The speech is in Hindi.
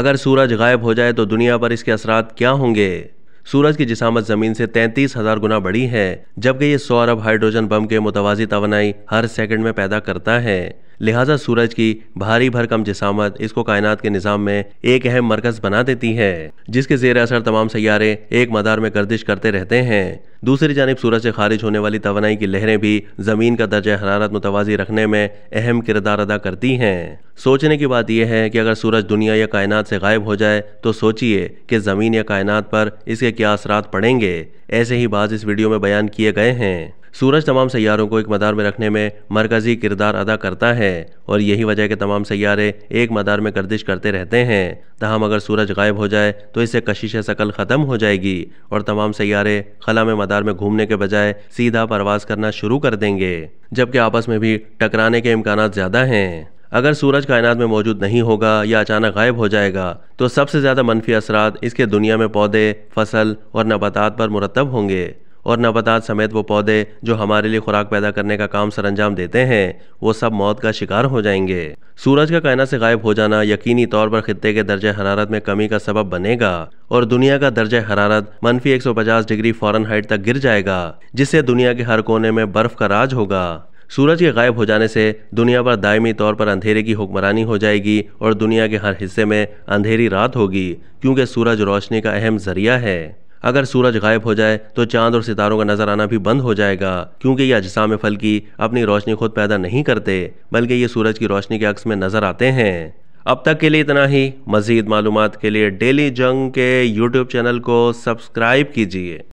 अगर सूरज गायब हो जाए तो दुनिया पर इसके असरात क्या होंगे सूरज की जिसामत जमीन से तैंतीस हजार गुना बड़ी है जबकि ये सौ अरब हाइड्रोजन बम के मुतवाजी तो हर सेकंड में पैदा करता है लिहाजा सूरज की भारी भरकम जिसामत इसको कायनात के निज़ाम में एक अहम मरकज बना देती है जिसके जेर असर तमाम सैारे एक मदार में गर्दिश करते रहते हैं दूसरी जानब सूरज से खारिज होने वाली तो की लहरें भी ज़मीन का दर्ज हरारत मुतवाजी रखने में अहम किरदार अदा करती हैं सोचने की बात यह है कि अगर सूरज दुनिया या कायनात से गायब हो जाए तो सोचिए कि ज़मीन या कायनात पर इसके क्या असरात पड़ेंगे ऐसे ही बाज इस वीडियो में बयान किए गए हैं सूरज तमाम सैारों को एक मदार में रखने में मरकज़ी किरदार अदा करता है और यही वजह के तमाम सैारे एक मदार में गर्दिश करते रहते हैं तहम अगर सूरज गायब हो जाए तो इससे कशिश शकल ख़त्म हो जाएगी और तमाम सैारे खला में मदार में घूमने के बजाय सीधा परवाज़ करना शुरू कर देंगे जबकि आपस में भी टकराने के इम्कान ज़्यादा हैं अगर सूरज कायनात में मौजूद नहीं होगा या अचानक गायब हो जाएगा तो सबसे ज़्यादा मनफी असरा इसके दुनिया में पौधे फसल और नबातात पर मुरतब होंगे और नबतात समेत वो पौधे जो हमारे लिए खुराक पैदा करने का काम अंजाम देते हैं वो सब मौत का शिकार हो जाएंगे सूरज का कायना से गायब हो जाना यकीनी तौर पर खत्े के दर्ज हरारत में कमी का सबब बनेगा और दुनिया का दर्ज हरारत मनफी एक डिग्री फॉरन हाइट तक गिर जाएगा जिससे दुनिया के हर कोने में बर्फ का राज होगा सूरज के गायब हो जाने से दुनिया पर दायमी तौर पर अंधेरे की हुक्मरानी हो जाएगी और दुनिया के हर हिस्से में अंधेरी रात होगी क्योंकि सूरज रोशनी का अहम जरिया है अगर सूरज गायब हो जाए तो चांद और सितारों का नजर आना भी बंद हो जाएगा क्योंकि ये अजसाम फलकी अपनी रोशनी खुद पैदा नहीं करते बल्कि ये सूरज की रोशनी के अक्स में नजर आते हैं अब तक के लिए इतना ही मज़ीद मालूम के लिए डेली जंग के यूट्यूब चैनल को सब्सक्राइब कीजिए